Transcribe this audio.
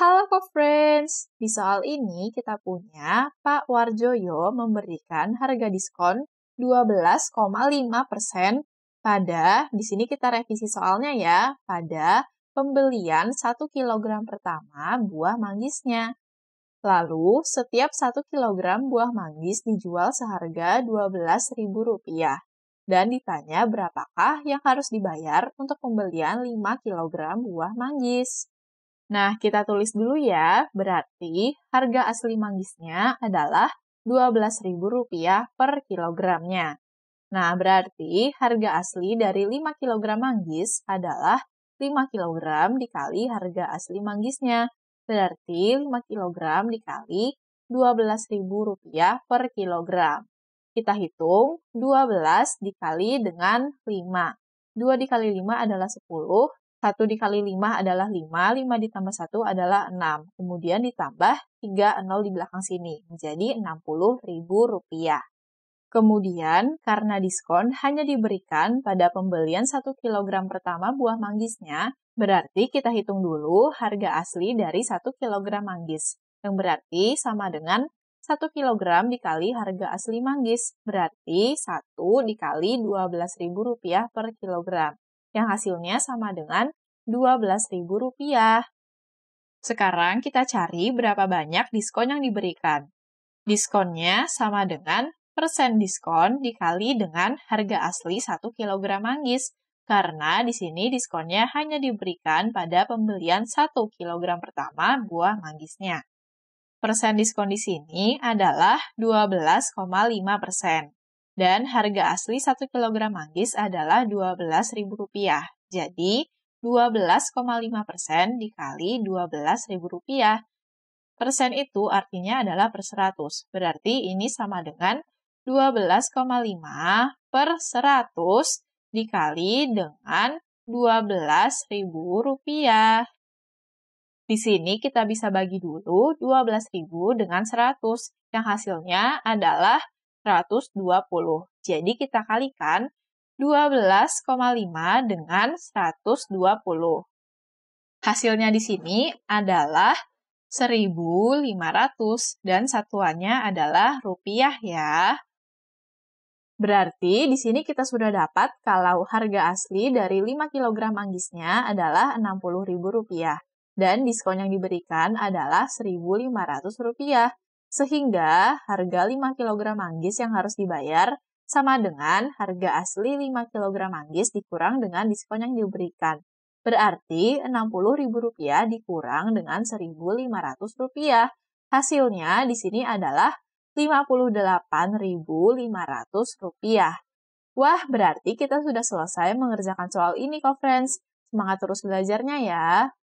Halo co-friends, di soal ini kita punya Pak Warjoyo memberikan harga diskon 12,5% pada, di sini kita revisi soalnya ya, pada pembelian 1 kg pertama buah manggisnya. Lalu, setiap 1 kg buah manggis dijual seharga Rp12.000 dan ditanya berapakah yang harus dibayar untuk pembelian 5 kg buah manggis. Nah, kita tulis dulu ya. Berarti harga asli manggisnya adalah Rp12.000 per kilogramnya. Nah, berarti harga asli dari 5 kg manggis adalah 5 kg dikali harga asli manggisnya. Berarti 5 kg dikali Rp12.000 per kilogram. Kita hitung 12 dikali dengan 5. 2 dikali 5 adalah 10, 1 dikali 5 adalah 5, 5 ditambah 1 adalah 6. Kemudian ditambah 3 0 di belakang sini, menjadi Rp60.000. Kemudian, karena diskon hanya diberikan pada pembelian 1 kg pertama buah manggisnya, berarti kita hitung dulu harga asli dari 1 kg manggis, yang berarti sama dengan 1 kg dikali harga asli manggis, berarti 1 dikali Rp12.000 per kilogram, yang hasilnya sama dengan rp rupiah. Sekarang kita cari berapa banyak diskon yang diberikan. Diskonnya sama dengan persen diskon dikali dengan harga asli 1 kg manggis, karena di sini diskonnya hanya diberikan pada pembelian 1 kg pertama buah manggisnya. Persen diskon di sini adalah 12,5 persen dan harga asli 1 kg manggis adalah Rp12.000. Jadi, 12,5% dikali Rp12.000. Persen itu artinya adalah per 100. Berarti ini sama dengan 12,5 per 100 dikali dengan rp rupiah. Di sini kita bisa bagi dulu 12.000 dengan 100 yang hasilnya adalah 120. Jadi kita kalikan 12,5 dengan 120. Hasilnya di sini adalah 1.500 dan satuannya adalah rupiah ya. Berarti di sini kita sudah dapat kalau harga asli dari 5 kg manggisnya adalah Rp60.000 dan diskon yang diberikan adalah Rp1.500. Sehingga harga 5 kg manggis yang harus dibayar sama dengan harga asli 5 kg manggis dikurang dengan diskon yang diberikan. Berarti Rp60.000 dikurang dengan Rp1.500. Hasilnya di sini adalah Rp58.500. Wah, berarti kita sudah selesai mengerjakan soal ini, kok, friends. Semangat terus belajarnya ya!